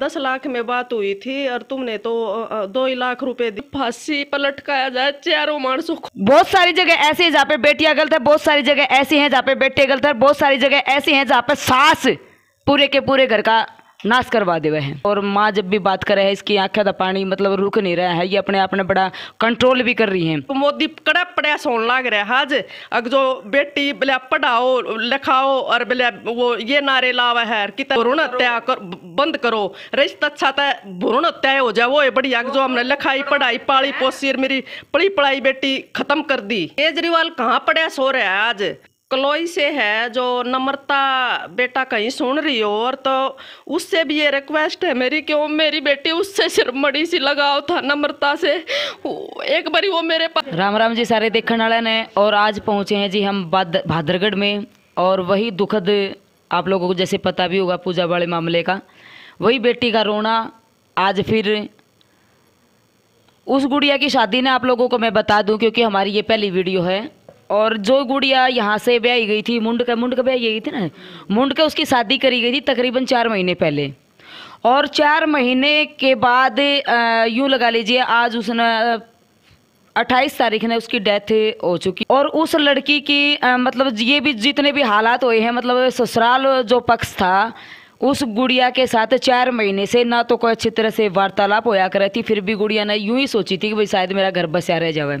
दस लाख में बात हुई थी और तुमने तो दो लाख रुपए दी फांसी पलटकाया जाए चारों मानसो बहुत सारी जगह ऐसी है जहाँ पे बेटियां गलत है बहुत सारी जगह ऐसी है जहाँ पे बेटे गलत है बहुत सारी जगह ऐसी है जहाँ पे सास पूरे के पूरे घर का नाश करवा देवे हैं और माँ जब भी बात करे है इसकी आंखें का पानी मतलब रुक नहीं रहा है ये अपने आप ने बड़ा कंट्रोल भी कर रही है तो मोदी कड़ा पड़ा सोन लाग रहा है हाज अग जो बेटी बोले पढ़ाओ लिखाओ और बोले वो ये नारे लावा है कितना भ्रूण हत्या कर, बंद करो रिश्त अच्छा था भ्रूण हत्या हो जाए वो बड़ी बढ़िया जो हमने लिखाई पढ़ाई पाली पोसी मेरी पढ़ी पढ़ाई बेटी खत्म कर दी केजरीवाल कहाँ पड़ा सो रहा है आज कलोई से है जो नम्रता बेटा कहीं सुन रही हो और तो उससे भी ये रिक्वेस्ट है मेरी कि वो मेरी बेटी उससे सिर्फ मड़ी सी लगाओ था नम्रता से एक बारी वो मेरे पास राम राम जी सारे देखने वाले ने और आज पहुँचे हैं जी हम भादरगढ़ में और वही दुखद आप लोगों को जैसे पता भी होगा पूजा वाले मामले का वही बेटी का रोना आज फिर उस गुड़िया की शादी ने आप लोगों को मैं बता दूँ क्योंकि हमारी ये पहली वीडियो है और जो गुड़िया यहाँ से ब्याई गई थी मुंड का मुंड का ब्याई गई थी ना मुंड का उसकी शादी करी गई थी तकरीबन चार महीने पहले और चार महीने के बाद यूँ लगा लीजिए आज उसने अट्ठाईस तारीख ने उसकी डेथ हो चुकी और उस लड़की की आ, मतलब ये भी जितने भी हालात हुए हैं मतलब ससुराल जो पक्ष था उस गुड़िया के साथ चार महीने से ना तो कोई अच्छी तरह से वार्तालाप होया कर थी फिर भी गुड़िया ने यूं ही सोची थी कि भाई शायद मेरा घर बसया रह जावे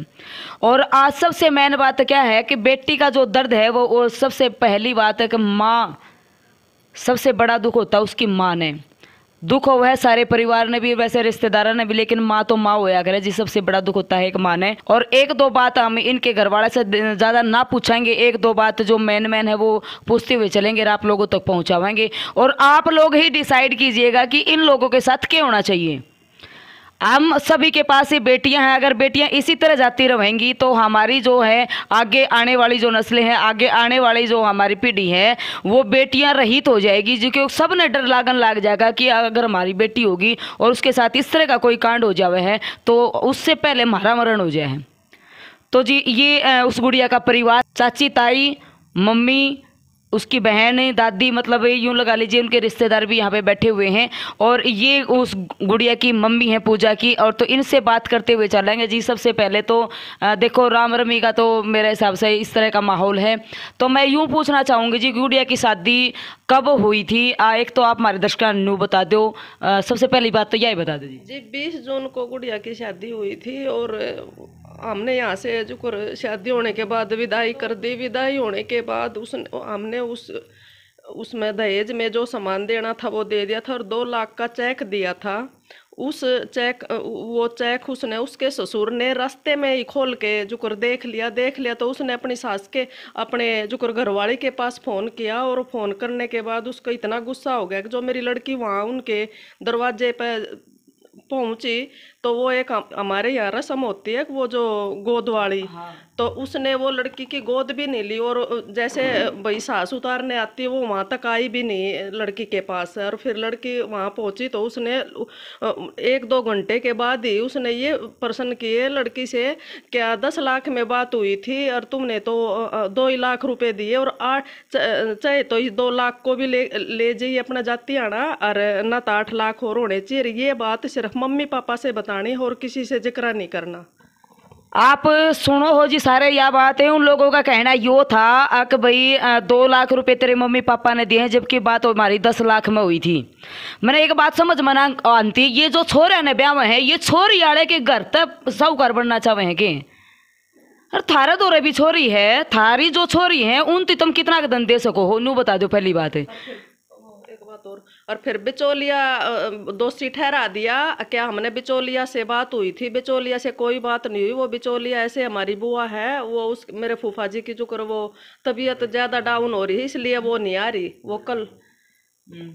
और आज सबसे मेन बात क्या है कि बेटी का जो दर्द है वो सबसे पहली बात है कि माँ सबसे बड़ा दुख होता है उसकी माँ ने दुख हो है सारे परिवार ने भी वैसे रिश्तेदारों ने भी लेकिन माँ तो माँ होया करे जी सबसे बड़ा दुख होता है एक माँ ने और एक दो बात हम इनके घर वाले से ज़्यादा ना पूछेंगे एक दो बात जो मैन मैन है वो पूछते हुए चलेंगे और आप लोगों तक पहुँचावेंगे और आप लोग ही डिसाइड कीजिएगा कि इन लोगों के साथ क्या होना चाहिए हम सभी के पास ही बेटियां हैं अगर बेटियां इसी तरह जाती रहेंगी तो हमारी जो है आगे आने वाली जो नस्लें हैं आगे आने वाली जो हमारी पीढ़ी है वो बेटियां रहित हो जाएगी जो कि सब ने डर लागन लाग जाएगा कि अगर हमारी बेटी होगी और उसके साथ इस तरह का कोई कांड हो जावे है तो उससे पहले हमारा मरण हो जाए तो जी ये उस गुड़िया का परिवार चाची ताई मम्मी उसकी बहन दादी मतलब यूँ लगा लीजिए उनके रिश्तेदार भी यहाँ पे बैठे हुए हैं और ये उस गुड़िया की मम्मी है पूजा की और तो इनसे बात करते हुए चलेंगे जी सबसे पहले तो देखो राम रमी का तो मेरे हिसाब से इस तरह का माहौल है तो मैं यूँ पूछना चाहूँगी जी गुड़िया की शादी कब हुई थी आ, एक तो आप हमारे दर्शक नू बता दो सबसे पहली बात तो यही बता दो जी बीस जून को गुड़िया की शादी हुई थी और हमने यहाँ से जो शादी होने के बाद विदाई कर दी विदाई होने के बाद उस हमने उस उसमें दहेज में जो सामान देना था वो दे दिया था और दो लाख का चेक दिया था उस चेक वो चेक उसने उसके ससुर ने रास्ते में ही खोल के जुकर देख लिया देख लिया तो उसने अपनी सास के अपने जुकर घरवाले के पास फ़ोन किया और फ़ोन करने के बाद उसको इतना गुस्सा हो गया कि जो मेरी लड़की वहाँ उनके दरवाजे पर पहुंची तो वो एक हमारे यहाँ रस्म होती है वो जो गोद वाली हाँ। तो उसने वो लड़की की गोद भी नहीं ली और जैसे भाई सास उतारने आती है वो वहाँ तक आई भी नहीं लड़की के पास और फिर लड़की वहाँ पहुँची तो उसने एक दो घंटे के बाद ही उसने ये प्रश्न किए लड़की से क्या दस लाख में बात हुई थी और तुमने तो दो ही लाख रुपये दिए और आठ चाहे तो इस दो लाख को भी ले ले जाइए अपना जाती आना और ना तो आठ लाख और होने चाहिए ये बात सिर्फ मम्मी पापा से बता बतानी और किसी से जिक्र नहीं करना आप सुनो हो जी सारे यह बात है उन लोगों का कहना यो था अक भाई दो लाख रुपए तेरे मम्मी पापा ने दिए हैं जबकि बात हमारी दस लाख में हुई थी मैंने एक बात समझ मना आंती ये जो छोर है ना ब्याह में है ये छोर याड़े के घर तब सब घर बनना चाहे हैं कि अरे थारा दौरे तो भी छोरी है थारी जो छोरी है उन तो तुम कितना दन दे सको हो नू बता दो पहली बात है और फिर बिचौलिया दोषी ठहरा दिया क्या हमने बिचौलिया से बात हुई थी बिचौलिया से कोई बात नहीं हुई वो बिचौलिया ऐसे हमारी बुआ है वो उस मेरे फूफा जी की जो करो वो तबीयत ज़्यादा डाउन हो रही है इसलिए वो नहीं आ रही वो कल हम्म।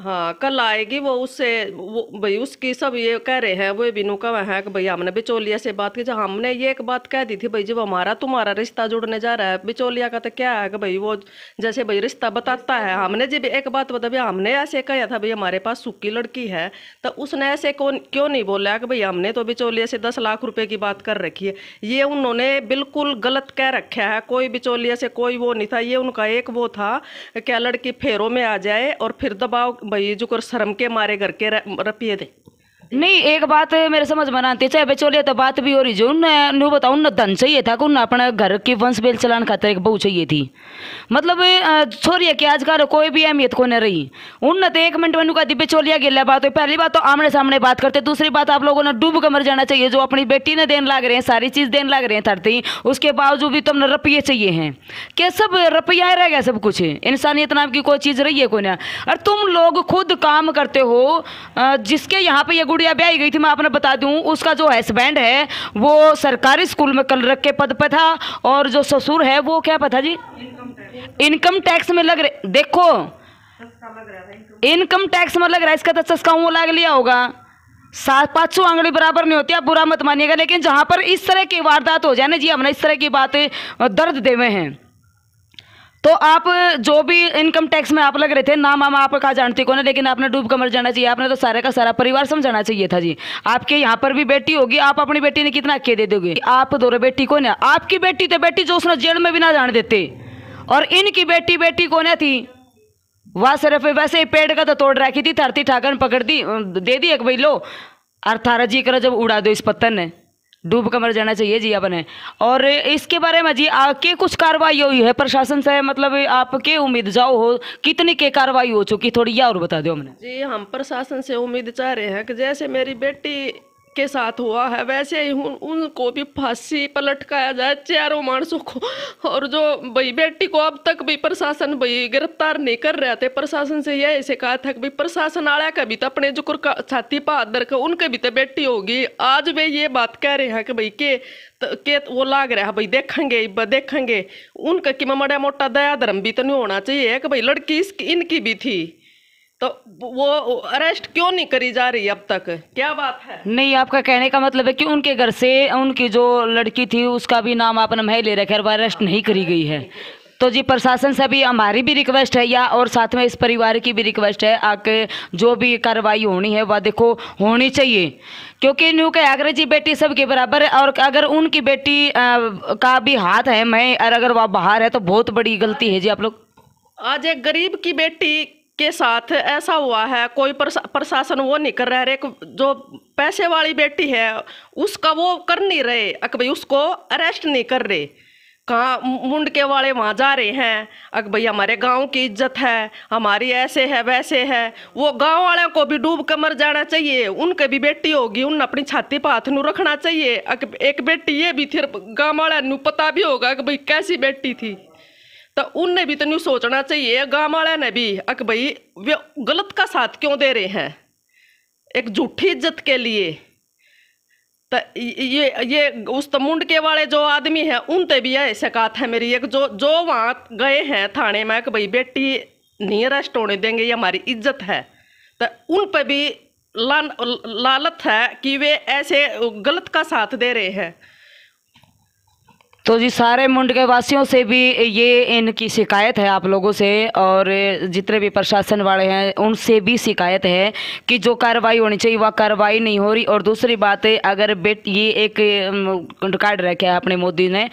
हाँ कल आएगी वो उससे वो भाई उसकी सब ये कह रहे हैं वो बीनू का वहाँ कि भाई हमने बिचौलिया से बात की जब हमने ये एक बात कह दी थी भाई जब हमारा तुम्हारा रिश्ता जुड़ने जा रहा है बिचौलिया का तो क्या है कि भाई वो जैसे भाई रिश्ता बताता है हमने जब एक बात बता भाई हमने ऐसे कहा था भाई हमारे पास सुखी लड़की है तो उसने ऐसे कौन क्यों नहीं बोला कि भाई हमने तो बिचौलिया से दस लाख रुपये की बात कर रखी है ये उन्होंने बिल्कुल गलत कह रखा है कोई बिचौलिया से कोई वो नहीं था ये उनका एक वो था क्या लड़की फेरों में आ जाए और फिर दबाव भाई जो कर शर्म के मारे घर के रपिए थे नहीं एक बात मेरे समझ में आती चाहे बेचोलिया तो बात भी हो रही जो उन्हें बताऊ न धन चाहिए था कि अपने घर की वंश बेल चलाने खातर एक बहू चाहिए थी मतलब छोरी है कि आजकल कोई भी अहमियत को नहीं रही उनने तो एक मिनट में नुका दी बेचोलिया गिर बात हुई पहली बात तो आमने सामने बात करते दूसरी बात आप लोगों ने डूब कमर जाना चाहिए जो अपनी बेटी ने देने लाग रहे हैं सारी चीज़ देने लाग रहे हैं थरती उसके बावजूद भी तुमने रुपये चाहिए हैं क्या सब रुपया रह गया सब कुछ इंसानियत नाम की कोई चीज़ रही है कोई ना और तुम लोग खुद काम करते हो जिसके यहाँ पे गुड़िया ब्याई गई थी मैं आपने बता दूं उसका जो हस्बैंड है वो सरकारी स्कूल में कल रख के पद पर था और जो ससुर है वो क्या पता जी इनकम टैक्स में लग रहे देखो इनकम टैक्स में लग रहा है इसका तो चस्का वो लाग लिया होगा सात पाँच सौ आंगड़ी बराबर नहीं होती आप बुरा मत मानिएगा लेकिन जहाँ पर इस तरह की वारदात हो जाए ना जी हमने इस तरह की बातें दर्द देवे हैं तो आप जो भी इनकम टैक्स में आप लग रहे थे नाम मामा आप कहा जानते कौन है लेकिन आपने डूब कमर जाना चाहिए आपने तो सारे का सारा परिवार समझाना चाहिए था जी आपके यहाँ पर भी बेटी होगी आप अपनी बेटी ने कितना के दे दोगे आप दोनों बेटी कौन है आपकी बेटी तो बेटी जो उसने जेल में भी ना जान देते और इनकी बेटी बेटी कौन है थी वह सिर्फ वैसे ही पेड़ का तो तोड़ रखी थी धरती ठाकर पकड़ दी दे दी एक भाई लो थारा जी करो जब उड़ा दो इस पत्थर ने डूब कर मर जाना चाहिए जी अपने और इसके बारे में जी आपके कुछ कार्रवाई हुई है प्रशासन से मतलब आपके उम्मीद जाओ हो कितनी के कार्रवाई हो चुकी थोड़ी या और बता दो हमने जी हम प्रशासन से उम्मीद चाह रहे हैं कि जैसे मेरी बेटी के साथ हुआ है वैसे ही उन, उनको भी फांसी पर लटकाया जाए चारों मानसों को और जो भाई बेटी को अब तक भी प्रशासन भाई गिरफ्तार नहीं कर रहे थे प्रशासन से यह ऐसे कहा था कि भाई प्रशासन आड़ा का भी तो अपने जो का छाती बहादुर का उनके भी तो बेटी होगी आज वे ये बात कह रहे हैं कि भाई के तो, के वो लाग रहा है भाई देखेंगे देखेंगे उनका कि मैं मोटा दया धर्म भी तो नहीं होना चाहिए कि भाई लड़की इसकी इनकी भी थी तो वो अरेस्ट क्यों नहीं करी जा रही अब तक क्या बात है नहीं आपका कहने का मतलब है कि उनके घर से उनकी जो लड़की थी उसका भी नाम आपने मह ले रखे वो अरेस्ट नहीं करी गई है तो जी प्रशासन से भी हमारी भी रिक्वेस्ट है या और साथ में इस परिवार की भी रिक्वेस्ट है आके जो भी कार्रवाई होनी है वह देखो होनी चाहिए क्योंकि न्यू के आगरे जी बेटी सबके बराबर है और अगर उनकी बेटी आ, का भी हाथ है मैं और अगर वह बाहर है तो बहुत बड़ी गलती है जी आप लोग आज एक गरीब की बेटी के साथ ऐसा हुआ है कोई प्रशासन वो नहीं कर रहा है जो पैसे वाली बेटी है उसका वो कर नहीं रहे अक भाई उसको अरेस्ट नहीं कर रहे कहाँ मुंडके वाले वहाँ जा रहे हैं अक भाई हमारे गांव की इज्जत है हमारी ऐसे है वैसे है वो गांव वालों को भी डूब कर मर जाना चाहिए उनके भी बेटी होगी उन अपनी छाती पर हाथ नू रखना चाहिए अक एक बेटी ये भी थी वाले वाला पता भी होगा कि भाई कैसी बेटी थी तो उनने भी तो नहीं सोचना चाहिए गाँव वाले ने भी अक भाई वे गलत का साथ क्यों दे रहे हैं एक झूठी इज्जत के लिए तो ये ये उस तो मुंडके वाले जो आदमी हैं उन ते भी ऐसे कहात है मेरी एक जो जो वहाँ गए हैं थाने में कि भाई बेटी नहीं अरेस्ट होने देंगे ये हमारी इज्जत है तो उन पर भी लान लालत है कि वे ऐसे गलत का साथ दे रहे हैं तो जी सारे मुंडके वासियों से भी ये इनकी शिकायत है आप लोगों से और जितने भी प्रशासन वाले हैं उनसे भी शिकायत है कि जो कार्रवाई होनी चाहिए वह कार्रवाई नहीं हो रही और दूसरी बात है अगर बेट ये एक कार्ड रखा है अपने मोदी ने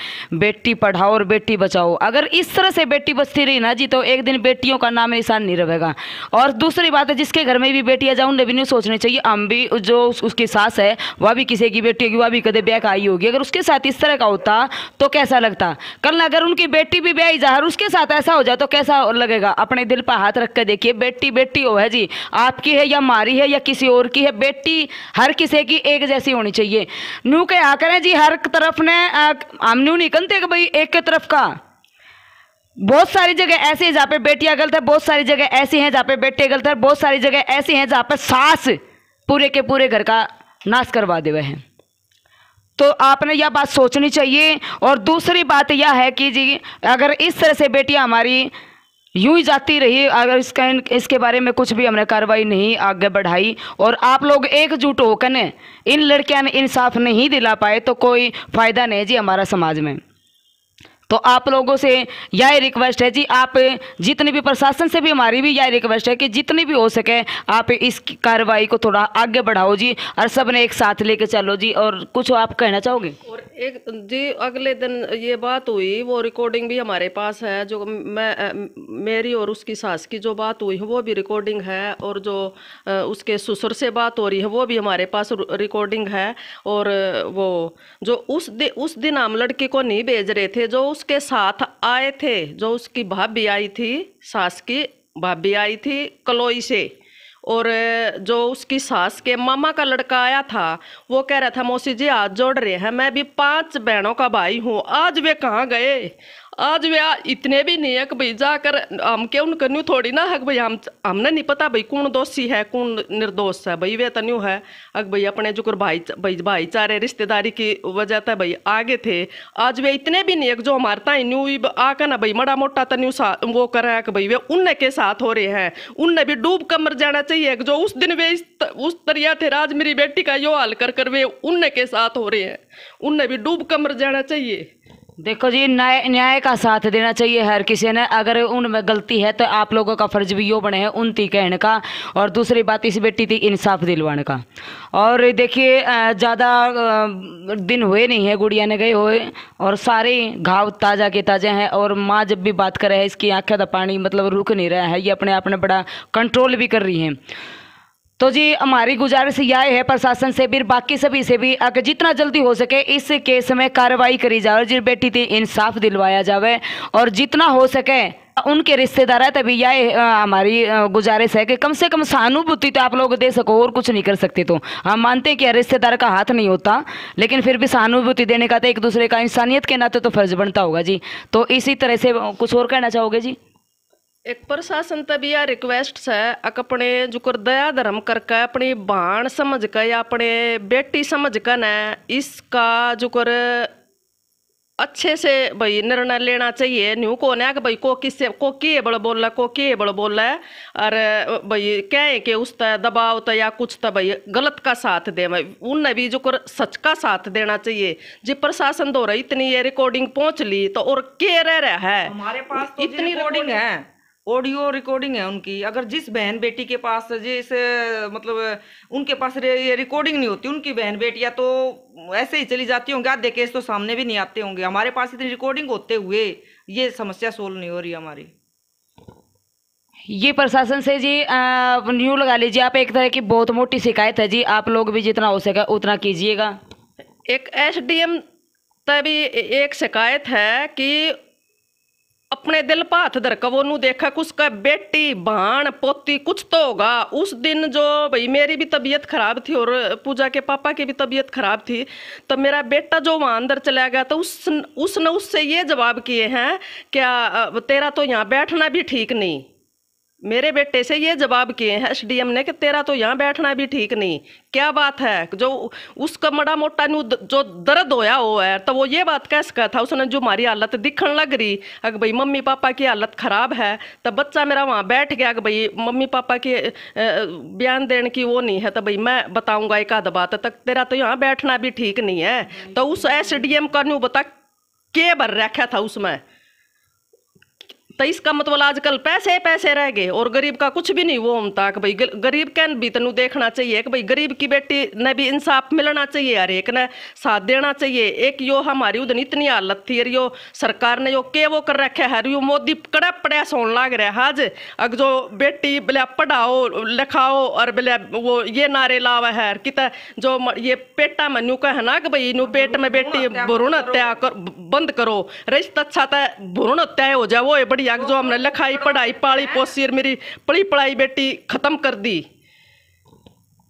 बेटी पढ़ाओ और बेटी बचाओ अगर इस तरह से बेटी बचती रही ना जी तो एक दिन बेटियों का नाम निशान नहीं रहेगा और दूसरी बात है जिसके घर में भी बेटियाँ जाऊँ उन्हें भी नहीं सोचनी चाहिए हम भी जो उसकी सास है वह भी किसी की बेटी होगी वह भी कदम ब्याह आई होगी अगर उसके साथ इस तरह का होता तो कैसा लगता कल अगर उनकी बेटी भी ब्याई जाहर उसके साथ ऐसा हो जाए तो कैसा लगेगा अपने दिल पर हाथ रख कर देखिए बेटी बेटी हो है जी आपकी है या मारी है या किसी और की है बेटी हर किसी की एक जैसी होनी चाहिए न्यू के आकर है जी हर तरफ ने हम न्यू नहीं कहते कि भाई एक के तरफ का बहुत सारी जगह ऐसी है जहाँ पे बेटियाँ गलत है बहुत सारी जगह ऐसी हैं जहाँ पे बेटे गलत है बहुत सारी जगह ऐसी हैं जहाँ पे सास पूरे के पूरे घर का नाश करवा दे हैं तो आपने यह बात सोचनी चाहिए और दूसरी बात यह है कि जी अगर इस तरह से बेटियां हमारी यूं ही जाती रही अगर इसका इसके बारे में कुछ भी हमने कार्रवाई नहीं आगे बढ़ाई और आप लोग एकजुट होकर इन लड़कियां ने इंसाफ नहीं दिला पाए तो कोई फ़ायदा नहीं जी हमारा समाज में तो आप लोगों से यह रिक्वेस्ट है जी आप जितने भी प्रशासन से भी हमारी भी यह रिक्वेस्ट है कि जितनी भी हो सके आप इस कार्रवाई को थोड़ा आगे बढ़ाओ जी और सबने एक साथ लेके चलो जी और कुछ आप कहना चाहोगे और एक जी अगले दिन ये बात हुई वो रिकॉर्डिंग भी हमारे पास है जो मैं मेरी और उसकी सास की जो बात हुई है वो भी रिकॉर्डिंग है और जो उसके ससुर से बात हो रही है वो भी हमारे पास रिकॉर्डिंग है और वो जो उस दिन उस दिन हम लड़के को नहीं भेज रहे थे जो उस उसके साथ आए थे जो उसकी भाभी आई थी सास की भाभी आई थी कलोई से और जो उसकी सास के मामा का लड़का आया था वो कह रहा था मौसी जी आज जोड़ रहे हैं मैं भी पांच बहनों का भाई हूँ आज वे कहाँ गए आज वे इतने भी नहीं है कि भाई जाकर हम के उन न्यू थोड़ी ना है भाई हम हमने नहीं पता भाई कौन दोषी है कौन निर्दोष है भाई वे तो है अग भाई अपने जो भाई भाई भाईचारे रिश्तेदारी की वजह था भाई आगे थे आज वे इतने भी नहीं है जो हमारे ताई न्यू आकर ना भाई मड़ा मोटा तो न्यू वो कर रहा है कि भाई वे उन के साथ हो रहे हैं उनने भी डूब कर मर जाना चाहिए जो उस दिन वे उस तरिया थे राज मेरी बेटी का यो हाल कर कर वे उन के साथ हो रहे हैं उनने भी डूब कर मर जाना चाहिए देखो जी न्याय न्याय का साथ देना चाहिए हर किसी ने अगर उनमें गलती है तो आप लोगों का फर्ज भी यो बने है उनती कहने का और दूसरी बात इस बेटी थी इंसाफ दिलवाने का और देखिए ज़्यादा दिन हुए नहीं है गुड़िया ने गए हुए और सारे घाव ताज़ा के ताज़े हैं और माँ जब भी बात करे है इसकी आँखें का पानी मतलब रुक नहीं रहा है ये अपने आप में बड़ा कंट्रोल भी कर रही हैं तो जी हमारी गुजारिश यह है प्रशासन से भी बाकी सभी से भी अगर जितना जल्दी हो सके इस केस में कार्रवाई करी जाए जी बेटी थी इंसाफ दिलवाया जावे और जितना हो सके उनके रिश्तेदार है तभी यह हमारी गुजारिश है कि कम से कम सहानुभूति तो आप लोग दे सको और कुछ नहीं कर सकते तो हम मानते हैं कि रिश्तेदार का हाथ नहीं होता लेकिन फिर भी सहानुभूति देने का तो एक दूसरे का इंसानियत के नाते तो फर्ज बनता होगा जी तो इसी तरह से कुछ और कहना चाहोगे जी एक प्रशासन तब यह रिक्वेस्ट है अपने जुकर दया धर्म करके अपनी बाण समझ कर या अपने बेटी समझ कर न इसका जुकर अच्छे से भाई निर्णय लेना चाहिए न्यू कौन है कि भाई को किससे को किए बड़ बोल रहा को किए बड़ बोल रहा है और भाई कहें कि उस दबाव तो या कुछ तो भाई गलत का साथ दे भाई उनने भी जो कर सच का साथ देना चाहिए जी प्रशासन दो तो रही इतनी ये रिकॉर्डिंग पहुंच ली तो और के रह रहा है हमारे पास तो इतनी रिकॉर्डिंग है ऑडियो रिकॉर्डिंग है उनकी अगर जिस बहन बेटी के पास जिस मतलब उनके पास ये रिकॉर्डिंग नहीं होती उनकी बहन बेटियां तो ऐसे ही चली जाती होंगी आधे केस तो सामने भी नहीं आते होंगे हमारे पास इतनी रिकॉर्डिंग होते हुए ये समस्या सोल्व नहीं हो रही हमारी ये प्रशासन से जी न्यू लगा लीजिए आप एक तरह की बहुत मोटी शिकायत है जी आप लोग भी जितना हो सके उतना कीजिएगा एक एसडीएम तभी एक शिकायत है कि अपने दिल भाथ दर धर नू देखा कुछ का बेटी बाण पोती कुछ तो होगा उस दिन जो भाई मेरी भी तबीयत खराब थी और पूजा के पापा की भी तबीयत खराब थी तो मेरा बेटा जो वहाँ अंदर चला गया तो उस उसने उससे ये जवाब किए हैं क्या तेरा तो यहाँ बैठना भी ठीक नहीं मेरे बेटे से ये जवाब किए हैं एसडीएम ने कि तेरा तो यहाँ बैठना भी ठीक नहीं क्या बात है जो उसका मड़ा मोटा न्यू जो दर्द होया वो है तो वो ये बात कह सका था उसने जो हमारी हालत दिखन लग रही अगर भाई मम्मी पापा की हालत ख़राब है तो बच्चा मेरा वहाँ बैठ गया कि भाई मम्मी पापा की बयान देने की वो नहीं है तो भाई मैं बताऊँगा एक आध बात तक तेरा तो यहाँ बैठना भी ठीक नहीं है तो उस एस का न्यू बता के भर रखा था उसमें तो इसका मतलब आजकल पैसे पैसे रह गए और गरीब का कुछ भी नहीं वो हम कि भाई गरीब के भी तेन देखना चाहिए कि भाई गरीब की बेटी ने भी इंसाफ मिलना चाहिए यार एक ने साथ देना चाहिए एक यो हमारी उधन इतनी हालत थी यो सरकार ने यो के वो कर रखे है यो मोदी कड़ा पड़ा सोन लाग रहा है आज अग जो बेटी बोले पढ़ाओ लिखाओ और बोले वो ये नारे लावा है कि जो ये पेटा में न्यू कह ना कि भाई पेट में बेटी भ्रूण हत्या बंद करो रिश्त अच्छा तो भ्रूण हत्या हो जाए वो बढ़िया आग जो हमने लिखाई पढ़ाई पाली पोसी और मेरी पढ़ी पढ़ाई बेटी ख़त्म कर दी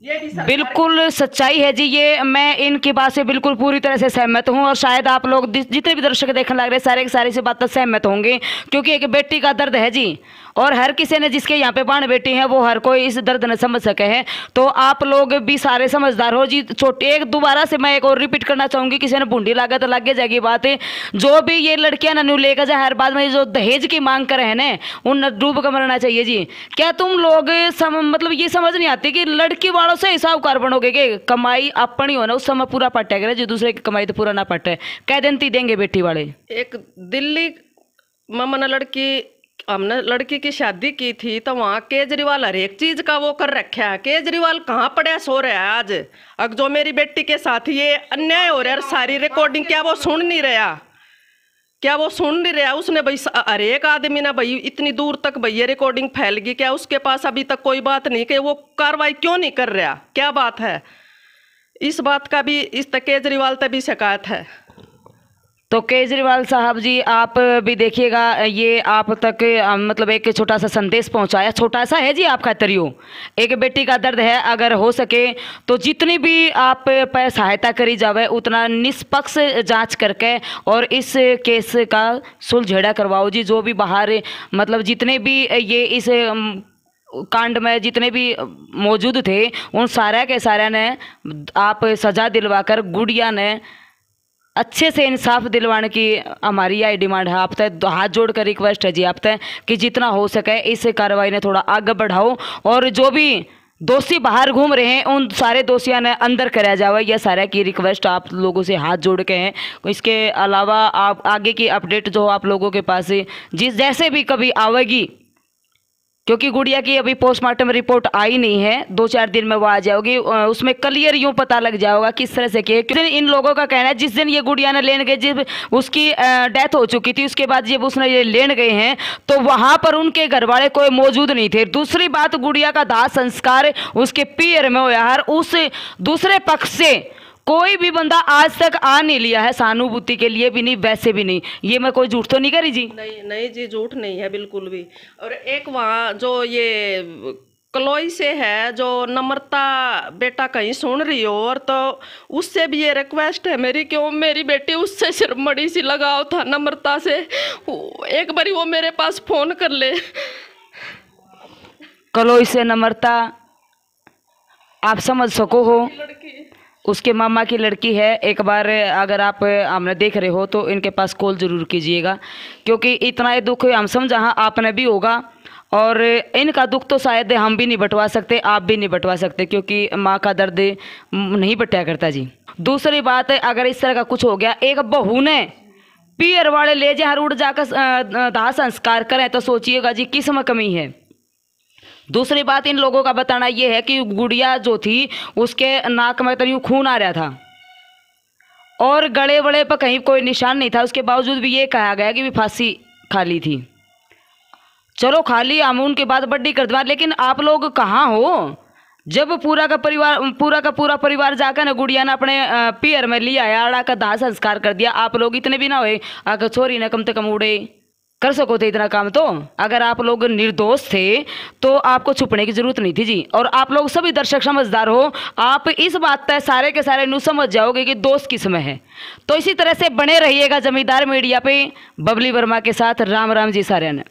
बिल्कुल सच्चाई है जी ये मैं इनकी बात से बिल्कुल पूरी तरह से सहमत हूँ और शायद आप लोग जितने भी दर्शक देखने लग रहे हैं सारे के सारे से बात सहमत होंगे क्योंकि एक बेटी का दर्द है जी और हर किसी ने जिसके यहाँ पे बाण बेटी है वो हर कोई इस दर्द न समझ सके हैं तो आप लोग भी सारे समझदार हो जी छोटी एक दोबारा से मैं एक और रिपीट करना चाहूँगी किसी ने बूंदी लागे तो लागे जाएगी बात है जो भी ये लड़कियां नन्हू लेकर जाए हर बात में जो दहेज की मांग करे है ना उन डूब कर मरना चाहिए जी क्या तुम लोग सम, मतलब ये समझ नहीं आती कि लड़की वालों ना से हिसाब कर बनोगे के कमाई अपनी हो ना उस समय पूरा पट्टा करे जो दूसरे की कमाई तो पूरा ना पट्टे कह दिन ती देंगे बेटी वाले एक दिल्ली मम लड़की हमने लड़की की शादी की थी तो वहाँ केजरीवाल हर एक चीज का वो कर रखा है केजरीवाल कहाँ पड़े सो रहा है आज अब जो मेरी बेटी के साथ ये अन्याय हो रहा है सारी रिकॉर्डिंग क्या वो सुन नहीं रहा क्या वो सुन नहीं रहा उसने भाई अरे एक आदमी ने भाई इतनी दूर तक भाई ये रिकॉर्डिंग फैल गई क्या उसके पास अभी तक कोई बात नहीं कि वो कार्रवाई क्यों नहीं कर रहा क्या बात है इस बात का भी इस केजरीवाल तभी भी शिकायत है तो केजरीवाल साहब जी आप भी देखिएगा ये आप तक मतलब एक छोटा सा संदेश पहुंचाया छोटा सा है जी आपका तरियो एक बेटी का दर्द है अगर हो सके तो जितनी भी आप पर सहायता करी जावे उतना निष्पक्ष जांच करके और इस केस का सुलझेड़ा करवाओ जी जो भी बाहर मतलब जितने भी ये इस कांड में जितने भी मौजूद थे उन सारे के सारे ने आप सज़ा दिलवाकर गुड़िया ने अच्छे से इंसाफ दिलवाने की हमारी यही डिमांड है आप तय तो हाथ जोड़ कर रिक्वेस्ट है जी आप तय तो कि जितना हो सके इस कार्रवाई ने थोड़ा आगे बढ़ाओ और जो भी दोषी बाहर घूम रहे हैं उन सारे दोषियों ने अंदर कराया जाए यह सारे की रिक्वेस्ट आप लोगों से हाथ जोड़ के हैं इसके अलावा आप आगे की अपडेट जो आप लोगों के पास जिस जैसे भी कभी आवेगी क्योंकि गुड़िया की अभी पोस्टमार्टम रिपोर्ट आई नहीं है दो चार दिन में वो आ जाओगी उसमें क्लियर यूँ पता लग जाएगा किस तरह से कि दिन इन लोगों का कहना है जिस दिन ये गुड़िया ने लेन गए जब उसकी डेथ हो चुकी थी उसके बाद जब उसने ये लेन गए हैं तो वहाँ पर उनके घर वाले कोई मौजूद नहीं थे दूसरी बात गुड़िया का दाह संस्कार उसके पीर में हो यार उस दूसरे पक्ष से कोई भी बंदा आज तक आ नहीं लिया है सहानुभूति के लिए भी नहीं वैसे भी नहीं ये मैं कोई झूठ तो नहीं करी जी नहीं नहीं जी झूठ नहीं है बिल्कुल भी और एक वहाँ जो ये कलोई से है जो नम्रता बेटा कहीं सुन रही हो और तो उससे भी ये रिक्वेस्ट है मेरी क्यों मेरी बेटी उससे सिर्फ मड़ी सी लगाव था नम्रता से एक बारी वो मेरे पास फ़ोन कर ले कलोई से नम्रता आप समझ सको हो उसके मामा की लड़की है एक बार अगर आप हमने देख रहे हो तो इनके पास कॉल ज़रूर कीजिएगा क्योंकि इतना ही दुख हम समझा आपने भी होगा और इनका दुख तो शायद हम भी नहीं बंटवा सकते आप भी नहीं बंटवा सकते क्योंकि माँ का दर्द नहीं बटाया करता जी दूसरी बात है अगर इस तरह का कुछ हो गया एक बहू ने पीर वाले ले जाए हर उड़ जाकर दाह संस्कार करें तो सोचिएगा जी किस में कमी है दूसरी बात इन लोगों का बताना ये है कि गुड़िया जो थी उसके नाक में तरी खून आ रहा था और गड़े वड़े पर कहीं कोई निशान नहीं था उसके बावजूद भी ये कहा गया कि भी फांसी खाली थी चलो खाली हम उनके बाद बड्डी कर दवा लेकिन आप लोग कहाँ हो जब पूरा का परिवार पूरा का पूरा परिवार जाकर ना गुड़िया ने अपने पियर में लिया आड़ा का दाह संस्कार कर दिया आप लोग इतने भी ना हुए अगर छोरी ना कम से कम उड़े कर सको थे इतना काम तो अगर आप लोग निर्दोष थे तो आपको छुपने की जरूरत नहीं थी जी और आप लोग सभी दर्शक समझदार हो आप इस बात तय सारे के सारे नु समझ जाओगे कि दोष में है तो इसी तरह से बने रहिएगा जमींदार मीडिया पे बबली वर्मा के साथ राम राम जी सारे ने